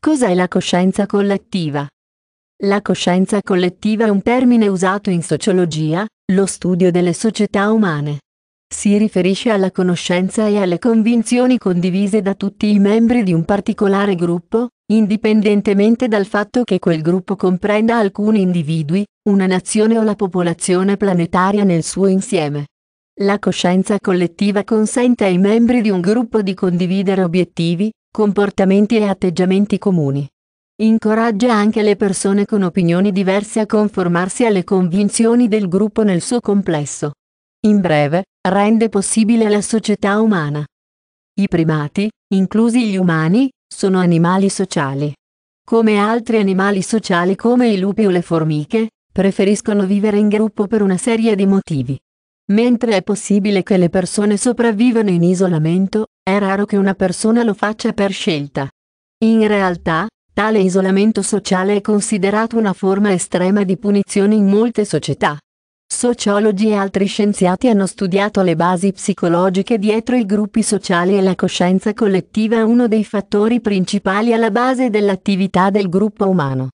Cos'è la coscienza collettiva? La coscienza collettiva è un termine usato in sociologia, lo studio delle società umane. Si riferisce alla conoscenza e alle convinzioni condivise da tutti i membri di un particolare gruppo, indipendentemente dal fatto che quel gruppo comprenda alcuni individui, una nazione o la popolazione planetaria nel suo insieme. La coscienza collettiva consente ai membri di un gruppo di condividere obiettivi, comportamenti e atteggiamenti comuni. Incoraggia anche le persone con opinioni diverse a conformarsi alle convinzioni del gruppo nel suo complesso. In breve, rende possibile la società umana. I primati, inclusi gli umani, sono animali sociali. Come altri animali sociali come i lupi o le formiche, preferiscono vivere in gruppo per una serie di motivi. Mentre è possibile che le persone sopravvivano in isolamento, è raro che una persona lo faccia per scelta. In realtà, tale isolamento sociale è considerato una forma estrema di punizione in molte società. Sociologi e altri scienziati hanno studiato le basi psicologiche dietro i gruppi sociali e la coscienza collettiva è uno dei fattori principali alla base dell'attività del gruppo umano.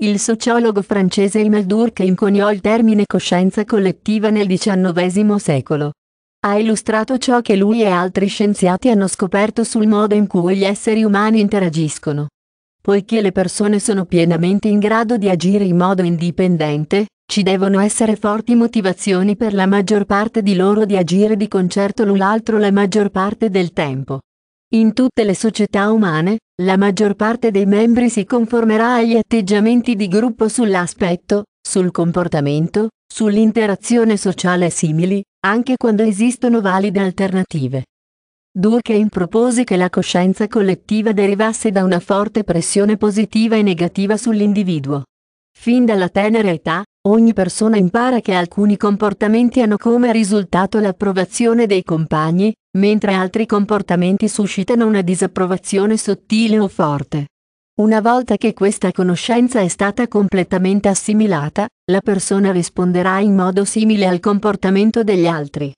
Il sociologo francese Imel Durkheim coniò il termine coscienza collettiva nel XIX secolo ha illustrato ciò che lui e altri scienziati hanno scoperto sul modo in cui gli esseri umani interagiscono. Poiché le persone sono pienamente in grado di agire in modo indipendente, ci devono essere forti motivazioni per la maggior parte di loro di agire di concerto l'un l'altro la maggior parte del tempo. In tutte le società umane, la maggior parte dei membri si conformerà agli atteggiamenti di gruppo sull'aspetto, sul comportamento, sull'interazione sociale simili, anche quando esistono valide alternative. Durkheim propose che la coscienza collettiva derivasse da una forte pressione positiva e negativa sull'individuo. Fin dalla tenera età, ogni persona impara che alcuni comportamenti hanno come risultato l'approvazione dei compagni, mentre altri comportamenti suscitano una disapprovazione sottile o forte. Una volta che questa conoscenza è stata completamente assimilata, la persona risponderà in modo simile al comportamento degli altri.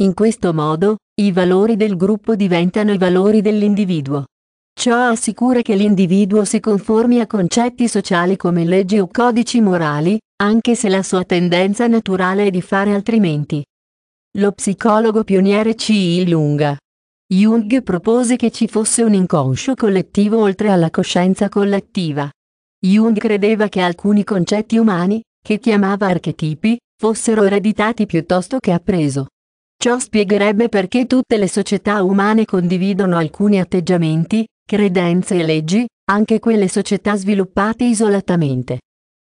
In questo modo, i valori del gruppo diventano i valori dell'individuo. Ciò assicura che l'individuo si conformi a concetti sociali come leggi o codici morali, anche se la sua tendenza naturale è di fare altrimenti. Lo psicologo pioniere C. I. Lunga Jung propose che ci fosse un inconscio collettivo oltre alla coscienza collettiva. Jung credeva che alcuni concetti umani, che chiamava archetipi, fossero ereditati piuttosto che appreso. Ciò spiegherebbe perché tutte le società umane condividono alcuni atteggiamenti, credenze e leggi, anche quelle società sviluppate isolatamente.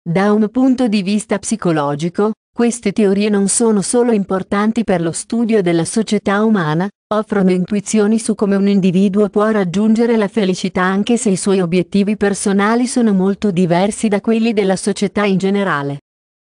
Da un punto di vista psicologico, queste teorie non sono solo importanti per lo studio della società umana, offrono intuizioni su come un individuo può raggiungere la felicità anche se i suoi obiettivi personali sono molto diversi da quelli della società in generale.